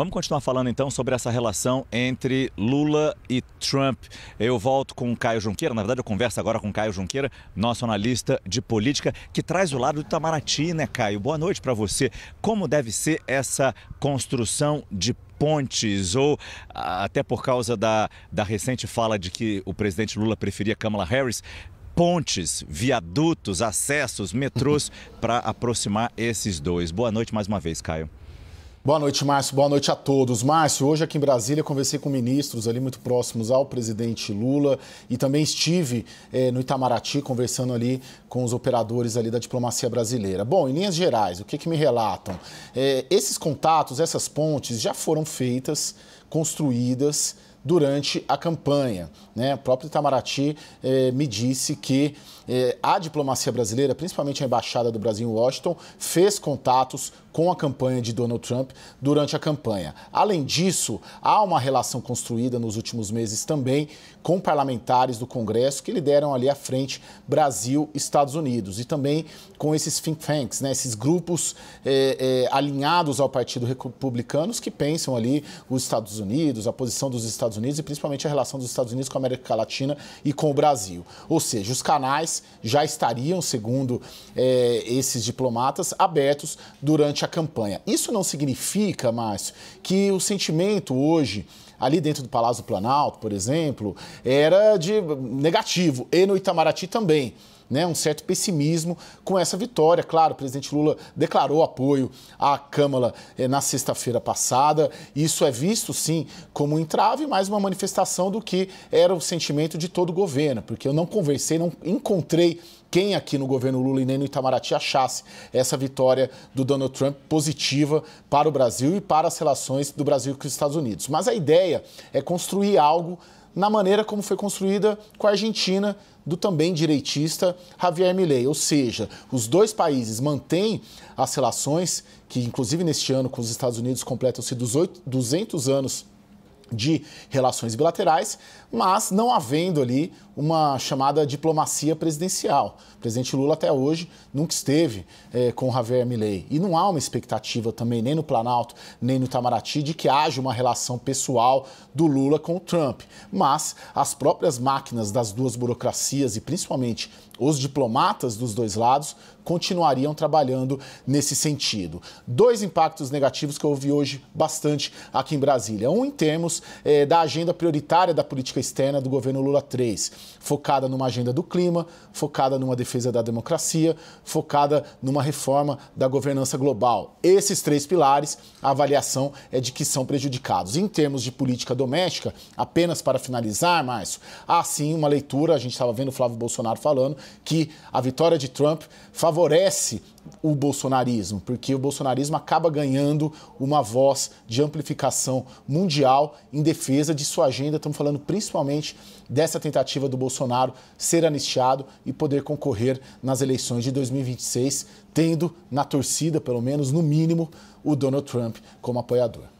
Vamos continuar falando então sobre essa relação entre Lula e Trump. Eu volto com o Caio Junqueira, na verdade eu converso agora com o Caio Junqueira, nosso analista de política, que traz o lado do Itamaraty, né, Caio? Boa noite para você. Como deve ser essa construção de pontes ou até por causa da, da recente fala de que o presidente Lula preferia Kamala Harris, pontes, viadutos, acessos, metrôs para aproximar esses dois. Boa noite mais uma vez, Caio. Boa noite, Márcio. Boa noite a todos. Márcio, hoje aqui em Brasília conversei com ministros ali muito próximos ao presidente Lula e também estive eh, no Itamaraty conversando ali com os operadores ali da diplomacia brasileira. Bom, em linhas gerais, o que, que me relatam? Eh, esses contatos, essas pontes já foram feitas, construídas, durante a campanha. Né? O próprio Itamaraty eh, me disse que eh, a diplomacia brasileira, principalmente a Embaixada do Brasil em Washington, fez contatos com a campanha de Donald Trump durante a campanha. Além disso, há uma relação construída nos últimos meses também com parlamentares do Congresso que lideram ali à frente Brasil-Estados Unidos e também com esses think tanks, né, esses grupos é, é, alinhados ao Partido Republicano que pensam ali os Estados Unidos, a posição dos Estados Unidos e principalmente a relação dos Estados Unidos com a América Latina e com o Brasil. Ou seja, os canais já estariam, segundo é, esses diplomatas, abertos durante a campanha. Isso não significa, Márcio, que o sentimento hoje ali dentro do Palácio do Planalto, por exemplo, era de negativo, e no Itamaraty também né, um certo pessimismo com essa vitória. Claro, o presidente Lula declarou apoio à Câmara eh, na sexta-feira passada. Isso é visto, sim, como um entrave, mais uma manifestação do que era o sentimento de todo o governo, porque eu não conversei, não encontrei quem aqui no governo Lula e nem no Itamaraty achasse essa vitória do Donald Trump positiva para o Brasil e para as relações do Brasil com os Estados Unidos. Mas a ideia é construir algo na maneira como foi construída com a Argentina, do também direitista Javier Milei. Ou seja, os dois países mantêm as relações, que inclusive neste ano com os Estados Unidos completam-se 200 anos de relações bilaterais, mas não havendo ali uma chamada diplomacia presidencial. O presidente Lula até hoje nunca esteve é, com Javier Milei e não há uma expectativa também nem no Planalto nem no Itamaraty de que haja uma relação pessoal do Lula com o Trump. Mas as próprias máquinas das duas burocracias e principalmente os diplomatas dos dois lados continuariam trabalhando nesse sentido. Dois impactos negativos que eu ouvi hoje bastante aqui em Brasília. Um, em termos eh, da agenda prioritária da política externa do governo Lula 3, focada numa agenda do clima, focada numa defesa da democracia, focada numa reforma da governança global. Esses três pilares, a avaliação é de que são prejudicados. Em termos de política doméstica, apenas para finalizar, Márcio, há sim uma leitura, a gente estava vendo o Flávio Bolsonaro falando, que a vitória de Trump favoreceu favorece o bolsonarismo, porque o bolsonarismo acaba ganhando uma voz de amplificação mundial em defesa de sua agenda. Estamos falando principalmente dessa tentativa do Bolsonaro ser anistiado e poder concorrer nas eleições de 2026, tendo na torcida, pelo menos no mínimo, o Donald Trump como apoiador.